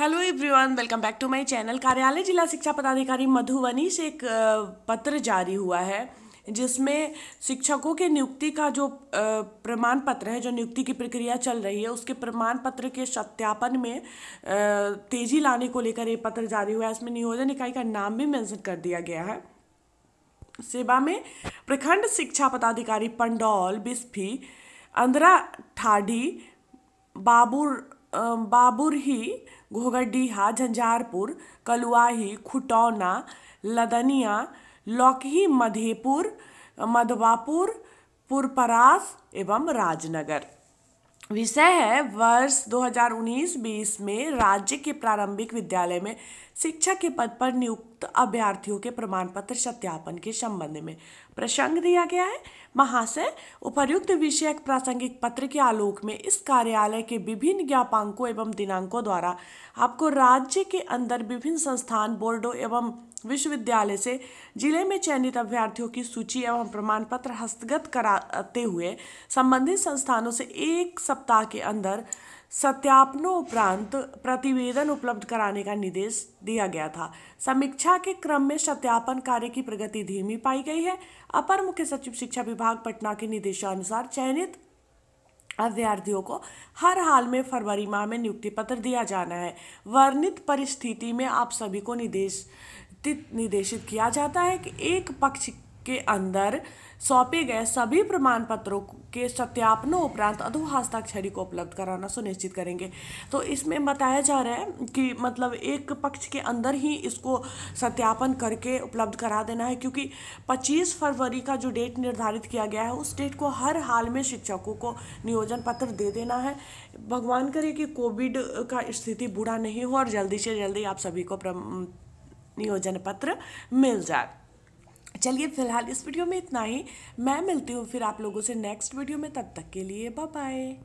hello everyone welcome back to my channel कार्यालय जिला शिक्षा पदाधिकारी मधुबनी से एक पत्र जारी हुआ है जिसमें शिक्षकों के नियुक्ति का जो प्रमाण पत्र है जो नियुक्ति की प्रक्रिया चल रही है उसके प्रमाण पत्र के सत्यापन में तेजी लाने को लेकर ये पत्र जारी हुआ है इसमें नियोजन इकाई का नाम भी मैंसन कर दिया गया है सेवा में प्रखंड शिक्षा पदाधिकारी पंडौल बिस्फी अंदरा ठाडी बाबू बाबुरही घोघडीहा झंझारपुर कलुआही खुटौना लदनिया लौकही मधेपुर मधवापुर पुरपरास एवं राजनगर विषय है वर्ष 2019-20 में राज्य के प्रारंभिक विद्यालय में शिक्षा के पद पर नियुक्त अभ्यर्थियों के प्रमाण पत्र सत्यापन के संबंध में प्रसंग दिया गया है महाशय उपर्युक्त विषयक प्रासंगिक पत्र के आलोक में इस कार्यालय के विभिन्न ज्ञापांकों एवं दिनांकों द्वारा आपको राज्य के अंदर विभिन्न संस्थान बोर्डों एवं विश्वविद्यालय से जिले में चयनित अभ्यर्थियों की सूची एवं प्रमाण पत्र हस्तगत कराते हुए संबंधित संस्थानों से एक सप्ताह के अंदर उपरांत प्रतिवेदन उपलब्ध कराने का निर्देश दिया गया था समीक्षा के क्रम में सत्यापन कार्य की प्रगति धीमी पाई गई है अपर मुख्य सचिव शिक्षा विभाग पटना के निर्देशानुसार चयनित अभ्यर्थियों को हर हाल में फरवरी माह में नियुक्ति पत्र दिया जाना है वर्णित परिस्थिति में आप सभी को निर्देश निर्देशित किया जाता है कि एक पक्ष के अंदर सौंपे गए सभी प्रमाण पत्रों के सत्यापनों उपरांत अधो हस्ताक्षरी को उपलब्ध कराना सुनिश्चित करेंगे तो इसमें बताया जा रहा है कि मतलब एक पक्ष के अंदर ही इसको सत्यापन करके उपलब्ध करा देना है क्योंकि 25 फरवरी का जो डेट निर्धारित किया गया है उस डेट को हर हाल में शिक्षकों को नियोजन पत्र दे देना है भगवान करे कि कोविड का स्थिति बुरा नहीं हो और जल्दी से जल्दी आप सभी को प्रम... नियोजन पत्र मिल जाए चलिए फिलहाल इस वीडियो में इतना ही मैं मिलती हूँ फिर आप लोगों से नेक्स्ट वीडियो में तब तक के लिए बाय बाय